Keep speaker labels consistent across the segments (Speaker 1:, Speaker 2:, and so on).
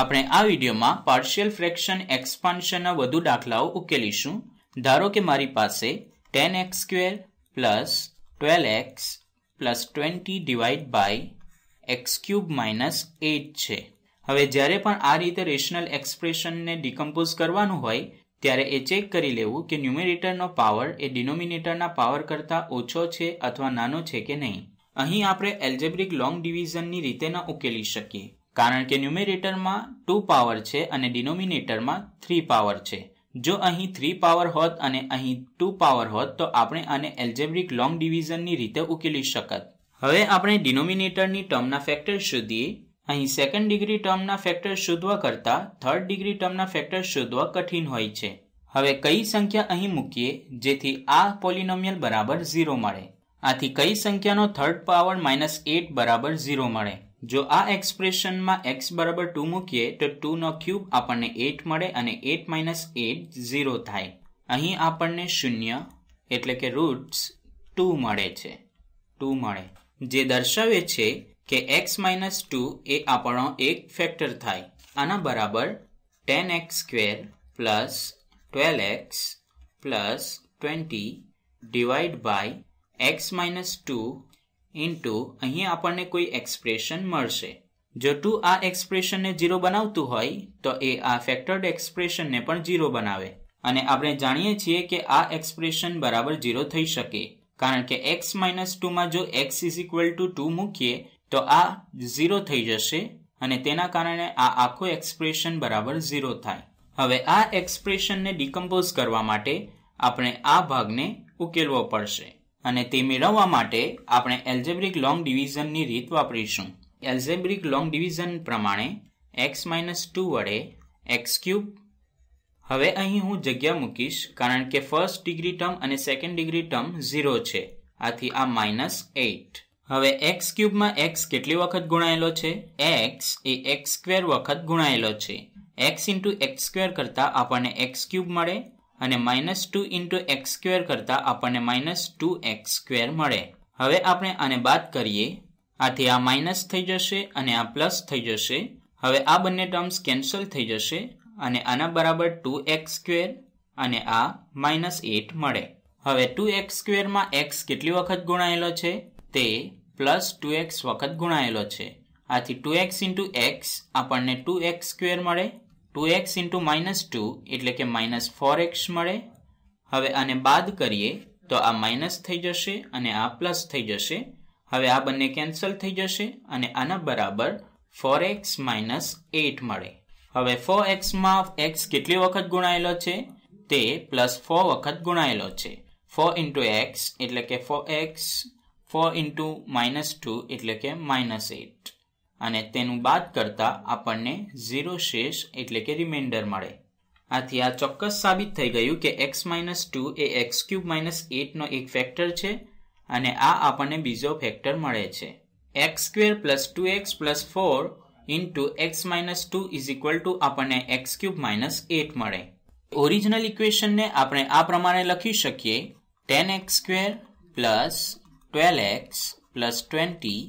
Speaker 1: આપણે આ વિડીયોમાં પાર્શિયલ ફ્રેક્શન એક્સપાન્શનના વધુ દાખલાઓ ઉકેલીશું ધારો કે મારી પાસે ten x square plus twelve x plus twenty divide by x cube minus eight છે હવે જ્યારે પણ આ રીતે રેશનલ એક્સપ્રેશનને ડિકમ્પોઝ કરવાનું હોય ત્યારે એ ચેક કરી લેવું કે ન્યુમિરેટરનો પાવર એ ડિનોમિનેટરના પાવર કરતાં ઓછો છે અથવા નાનો છે કે નહીં અહીં આપણે એલ્જેબ્રિક લોંગ ડિવિઝનની રીતે ન ઉકેલી શકીએ કારણ કે ન્યુમેરેટરમાં ટુ પાવર છે અને ડિનોમિનેટરમાં થ્રી પાવર છે જો અહીં થ્રી પાવર હોત અને અહીં ટુ પાવર હોત તો આપણે આને એલ્જેબ્રિક લોંગ ડિવિઝનની રીતે ઉકેલી શકત હવે આપણે ડિનોમિનેટરની ટર્મના ફેક્ટર શોધીએ અહીં સેકન્ડ ડિગ્રી ટર્મના ફેક્ટર શોધવા કરતાં થર્ડ ડિગ્રી ટર્મના ફેક્ટર શોધવા કઠિન હોય છે હવે કઈ સંખ્યા અહીં મૂકીએ જેથી આ પોલિનોમિયલ બરાબર ઝીરો મળે આથી કઈ સંખ્યાનો થર્ડ પાવર માઇનસ એટ બરાબર ઝીરો મળે જો આ એક્સપ્રેશનમાં એક્સ બરાબર ટુ મૂકીએ તો ટુનો ક્યુબ આપણને એટ મળે અને એટ માઇનસ એટ ઝીરો થાય અહીં આપણને શૂન્ય એટલે કે રૂટ્સ ટુ મળે છે ટુ મળે જે દર્શાવે છે કે એક્સ માઇનસ ટુ એ આપણો એક ફેક્ટર થાય આના બરાબર ten x square plus twelve x plus twenty divide by x minus two into અહીં આપણને કોઈ એક્સપ્રેશન મળશે જો ટુ આ એક્સપ્રેશનને ઝીરો બનાવતું હોય તો એ આ ફેક્ટર્ડ એક્સપ્રેશનને પણ ઝીરો બનાવે અને આપણે જાણીએ છીએ કે આ એક્સપ્રેશન બરાબર ઝીરો થઈ શકે કારણ કે એક્સ માઇનસ ટુમાં જો x is equal to two મૂકીએ તો આ ઝીરો થઈ જશે અને તેના કારણે આ આખો એક્સપ્રેશન બરાબર ઝીરો થાય હવે આ એક્સપ્રેશનને ડિકમ્પોઝ કરવા માટે આપણે આ ભાગને ઉકેલવો પડશે અને તે મેળવવા માટે આપણે એલ્જેબ્રિક લોંગ ડિવિઝનની રીત વાપરીશું એલ્જેબ્રિક લોંગ ડિવિઝન પ્રમાણે એક્સ માઇનસ ટુ વડે એક્સ ક્યુબ હવે અહીં હું જગ્યા મૂકીશ કારણ કે ફર્સ્ટ ડિગ્રી ટર્મ અને સેકન્ડ ડિગ્રી ટર્મ ઝીરો છે આથી આ માઇનસ એઇટ હવે એક્સ ક્યુબમાં એક્સ કેટલી વખત ગુણાયેલો છે એક્સ એ એક્સ સ્ક્વેર વખત ગુણાયેલો છે એક્સ ઇન્ટુ એક્સ સ્ક્વેર કરતાં આપણને એક્સ ક્યુબ મળે અને minus two into x square કરતાં આપણને માઇનસ ટુ એક્સ સ્ક્વેર મળે હવે આપણે આને બાદ કરીએ આથી આ માઇનસ થઈ જશે અને આ પ્લસ થઈ જશે હવે આ બંને ટર્મ્સ કેન્સલ થઈ જશે અને આના બરાબર ટુ એક્સ સ્ક્વેર અને આ માઇનસ એટ મળે હવે ટુ એક્સ સ્ક્વેરમાં એક્સ કેટલી વખત ગુણાયેલો છે તે પ્લસ ટુ એક્સ વખત ગુણાયેલો છે આથી ટુ એક્સ ઇન્ટુ એક્સ આપણને ટુ એક્સ સ્ક્વેર મળે two x into minus two એટલે કે માઇનસ ફોર એક્સ મળે હવે આને બાદ કરીએ તો આ માઇનસ થઈ જશે અને આ પ્લસ થઈ જશે હવે આ બંને કેન્સલ થઈ જશે અને આના બરાબર ફોર એક્સ માઇનસ એટ મળે હવે ફોર એક્સમાં એક્સ કેટલી વખત ગુણાયેલો છે તે પ્લસ ફોર વખત ગુણાયેલો છે ફોર ઇન્ટુ એક્સ એટલે કે four x four into minus two એટલે કે માઇનસ એટ અને તેનું બાદ કરતાં આપણને ઝીરો શેષ એટલે કે રિમાઇન્ડર મળે આથી આ ચોક્કસ સાબિત થઈ ગયું કે એક્સ માઇનસ ટુ એ એક્સ ક્યુબ માઇનસ એટનો એક ફેક્ટર છે અને આ આપણને બીજો ફેક્ટર મળે છે x square plus two x plus four into x minus two is equal to આપણને એક્સ ક્યુબ માઇનસ એટ મળે ઓરિજિનલ ઇક્વેશનને આપણે આ પ્રમાણે લખી શકીએ ten x square plus twelve x plus twenty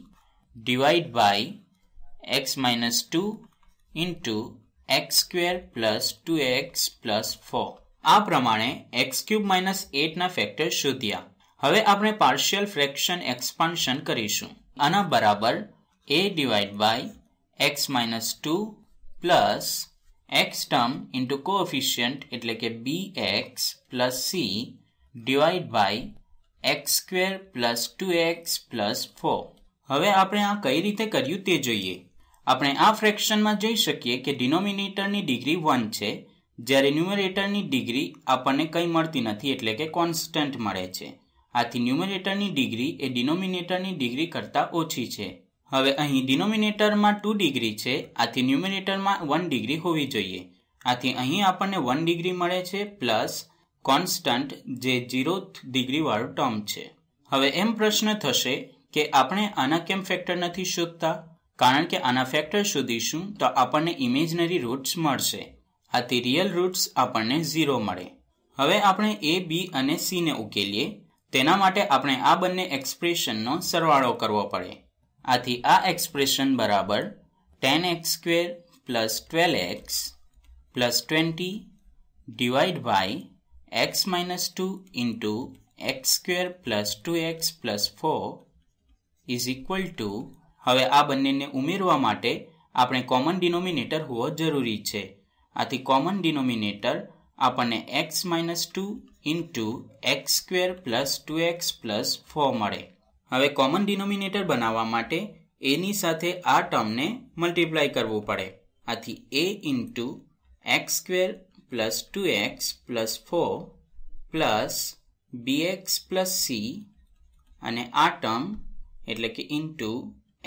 Speaker 1: divide by x minus 2 into x square plus 2x plus 4 આ પ્રમાણે એક્સ ક્યુબ માઇનસ એટના ફેક્ટર શોધ્યા હવે આપણે પાર્શિયલ ફ્રેક્શન એક્સપાન્શન કરીશું આના બરાબર A divide by x minus two plus x term into coefficient એટલે કે B x plus C divide by x square plus two x plus four હવે આપણે આ કઈ રીતે કર્યું તે જોઈએ આપણે આ ફ્રેક્શનમાં જોઈ શકીએ કે ડિનોમિનેટરની ડિગ્રી વન છે જ્યારે ન્યુમરેટરની ડિગ્રી આપણને કંઈ મળતી નથી એટલે કે કોન્સ્ટન્ટ મળે છે આથી ન્યુમરેટરની ડિગ્રી એ ડિનોમિનેટરની ડિગ્રી કરતાં ઓછી છે હવે અહીં ડિનોમિનેટરમાં ટુ ડિગ્રી છે આથી ન્યુમિનેટરમાં વન ડિગ્રી હોવી જોઈએ આથી અહીં આપણને વન ડિગ્રી મળે છે પ્લસ કોન્સ્ટન્ટ જે ઝીરો ડિગ્રીવાળો ટર્મ છે હવે એમ પ્રશ્ન થશે કે આપણે આના કેમ ફેક્ટર નથી શોધતા કારણ કે આના ફેક્ટર શોધીશું તો આપણને ઇમેજનરી રૂટ્સ મળશે આથી રિયલ રૂટ્સ આપણને ઝીરો મળે હવે આપણે એ બી અને સી ને ઉકેલીએ તેના માટે આપણે આ બંને એક્સપ્રેશનનો સરવાળો કરવો પડે આથી આ એક્સપ્રેશન બરાબર ten x square plus twelve x plus twenty divide by x minus two into x square plus two x plus four is equal to હવે આ બંનેને ઉમેરવા માટે આપણે કોમન ડિનોમિનેટર હોવો જરૂરી છે આથી કોમન ડિનોમિનેટર આપણને x minus two into x square plus two x plus four મળે હવે કોમન ડિનોમિનેટર બનાવવા માટે એની સાથે આ ટર્મને મલ્ટીપ્લાય કરવું પડે આથી A into x square plus two x plus four plus B x plus C અને આ ટર્મ એટલે કે ઇન્ટુ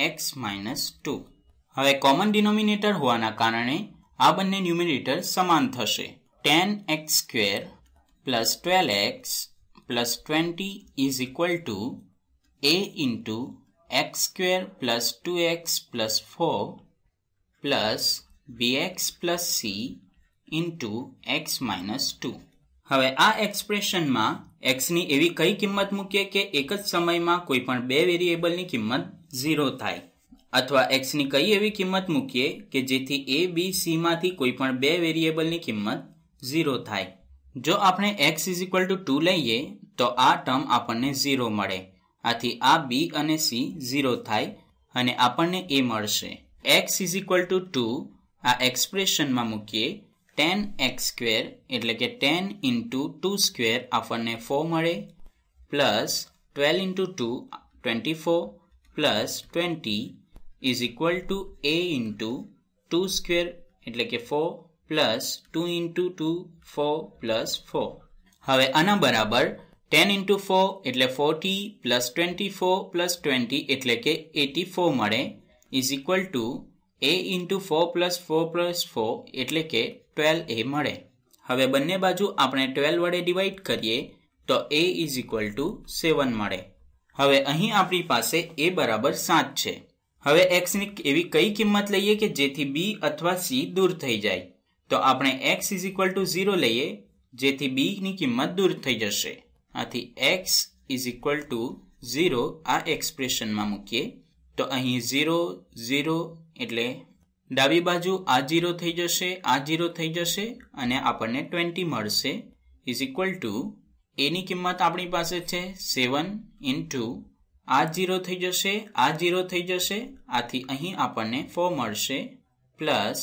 Speaker 1: એક્સ માઇનસ ટુ હવે કોમન ડિનોમિનેટર હોવાના કારણે આ બંને ન્યુમિનેટર સમાન થશે ten x square plus twelve x plus twenty is equal to A into x square plus two x plus four plus B x plus C into x minus two હવે આ એક્સપ્રેશનમાં એક્સની એવી કઈ કિંમત મૂકીએ કે એક જ સમયમાં કોઈ પણ બે વેરિએબલની કિંમત ઝીરો થાય અથવા એક્સની કઈ એવી કિંમત મૂકીએ કે જેથી એ બી સીમાંથી કોઈપણ બે વેરિયેબલની કિંમત ઝીરો થાય જો આપણે x is equal to two લઈએ તો આ ટર્મ આપણને ઝીરો મળે આથી આ બી અને સી ઝીરો થાય અને આપણને એ મળશે x is equal to two આ એક્સપ્રેશનમાં મૂકીએ ટેન એક્સ સ્ક્વેર એટલે કે ટેન ઇન્ટુ ટુ સ્ક્વેર આપણને ફોર મળે plus twelve into two twenty four plus twenty is equal to A into two square એટલે કે four plus two into two four plus four હવે આના બરાબર ten into four એટલે forty plus twenty four plus twenty એટલે કે eighty four મળે is equal to A into four plus four plus four એટલે કે ટ્વેલ્વ એ મળે હવે બંને બાજુ આપણે ટ્વેલ્વ વડે ડિવાઈડ કરીએ તો A is equal to seven મળે હવે અહીં આપણી પાસે એ બરાબર સાત છે હવે એક્સની એવી કઈ કિંમત લઈએ કે જેથી બી અથવા સી દૂર થઈ જાય તો આપણે x is equal to zero લઈએ જેથી બીની કિંમત દૂર થઈ જશે આથી x is equal to zero આ એક્સપ્રેશનમાં મૂકીએ તો અહીં ઝીરો ઝીરો એટલે ડાબી બાજુ આ ઝીરો થઈ જશે આ ઝીરો થઈ જશે અને આપણને ટ્વેન્ટી મળશે ઇઝ ઇક્વલ ટુ એની કિંમત આપણી પાસે છે સેવન ઇન્ટુ આ જીરો થઈ જશે આ જીરો થઈ જશે આથી અહીં આપણને ફોર મળશે પ્લસ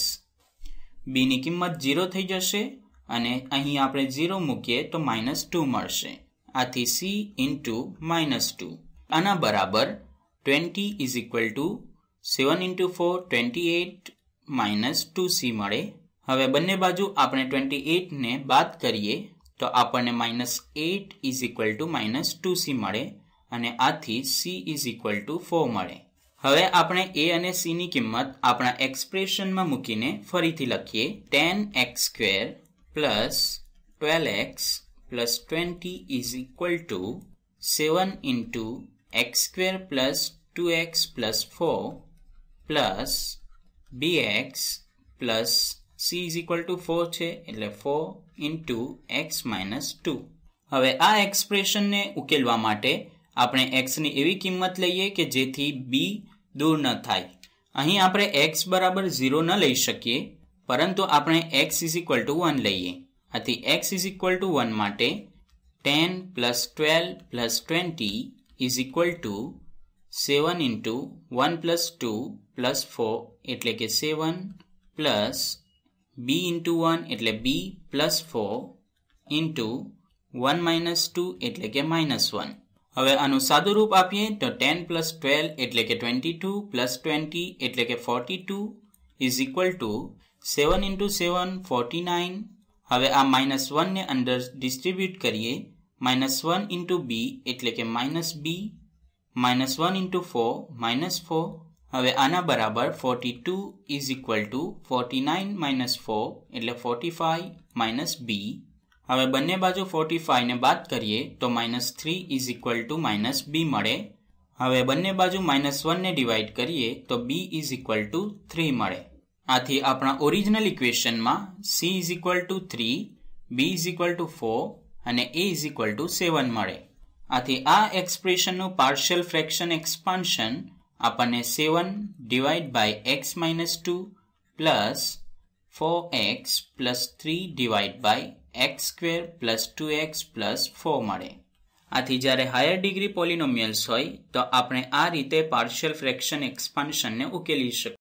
Speaker 1: બીની કિંમત જીરો થઈ જશે અને અહીં આપણે જીરો મૂકીએ તો માઇનસ ટુ મળશે આથી સી ઇન્ટુ માઇનસ ટુ આના બરાબર twenty is equal to seven into four twenty eight minus two C મળે હવે બંને બાજુ આપણે ટ્વેન્ટી એટને બાદ કરીએ તો આપણને minus eight is equal to minus two C મળે અને આથી C is equal to four મળે હવે આપણે એ અને સીની કિંમત આપણા એક્સપ્રેશનમાં મૂકીને ફરીથી લખીએ ten x square plus twelve x plus twenty is equal to seven into x square plus two x plus four plus B x plus C is equal to four છે એટલે four into x minus two હવે આ એક્સપ્રેશનને ઉકેલવા માટે આપણે એક્સની એવી કિંમત લઈએ કે જેથી બી દૂર ન થાય અહીં આપણે એક્સ બરાબર ઝીરો ન લઈ શકીએ પરંતુ આપણે x is equal to one લઈએ આથી x is equal to one માટે ten plus twelve plus twenty is equal to seven into one plus two plus four એટલે કે seven plus B into one એટલે B plus four into one minus two એટલે કે minus one હવે આનું સાદું રૂપ આપીએ તો ટેન પ્લસ ટ્વેલ્વ એટલે કે ટ્વેન્ટી ટુ પ્લસ ટ્વેન્ટી એટલે કે forty two is equal to seven into seven forty nine હવે આ માઇનસ વનને અંદર ડિસ્ટ્રીબ્યુટ કરીએ માઇનસ વન ઇન્ટુ બી એટલે કે minus B minus one into four minus four હવે આના બરાબર forty two is equal to forty nine minus four એટલે ફોર્ટી ફાઇવ માઇનસ બી હવે બંને બાજુ ફોર્ટી ફાઇવને બાદ કરીએ તો minus three is equal to minus B મળે હવે બંને બાજુ માઇનસ વનને ડિવાઈડ કરીએ તો B is equal to three મળે આથી આપણા ઓરિજિનલ ઇક્વેશનમાં C is equal to three B is equal to four અને A is equal to seven મળે આથી આ એક્સપ્રેશનનું પાર્શિયલ ફ્રેક્શન એક્સપાન્શન આપણને seven divide by x minus two plus four x plus three divide by x square plus two x plus four મળે આથી જ્યારે higher degree પોલિનોમિયલ્સ હોય તો આપણે આ રીતે પાર્શિયલ ફ્રેક્શન એક્સપાન્શનને ઉકેલી શકીએ